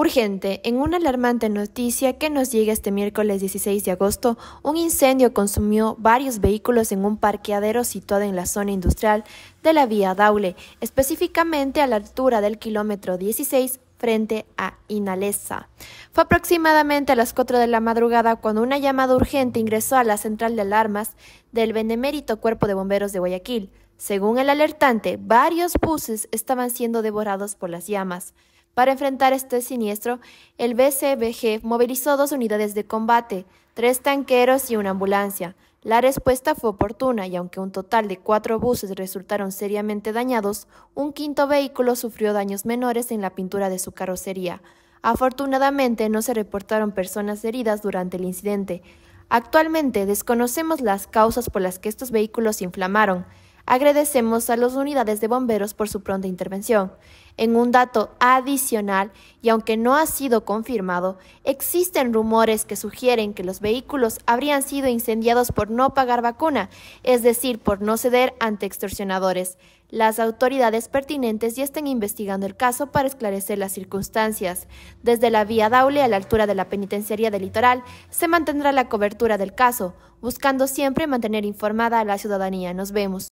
Urgente, en una alarmante noticia que nos llega este miércoles 16 de agosto, un incendio consumió varios vehículos en un parqueadero situado en la zona industrial de la vía Daule, específicamente a la altura del kilómetro 16 frente a Inalesa. Fue aproximadamente a las 4 de la madrugada cuando una llamada urgente ingresó a la central de alarmas del benemérito Cuerpo de Bomberos de Guayaquil. Según el alertante, varios buses estaban siendo devorados por las llamas. Para enfrentar este siniestro, el BCBG movilizó dos unidades de combate, tres tanqueros y una ambulancia. La respuesta fue oportuna y aunque un total de cuatro buses resultaron seriamente dañados, un quinto vehículo sufrió daños menores en la pintura de su carrocería. Afortunadamente no se reportaron personas heridas durante el incidente. Actualmente desconocemos las causas por las que estos vehículos se inflamaron, Agradecemos a las unidades de bomberos por su pronta intervención. En un dato adicional, y aunque no ha sido confirmado, existen rumores que sugieren que los vehículos habrían sido incendiados por no pagar vacuna, es decir, por no ceder ante extorsionadores. Las autoridades pertinentes ya están investigando el caso para esclarecer las circunstancias. Desde la vía Daule a la altura de la penitenciaría del litoral se mantendrá la cobertura del caso, buscando siempre mantener informada a la ciudadanía. Nos vemos.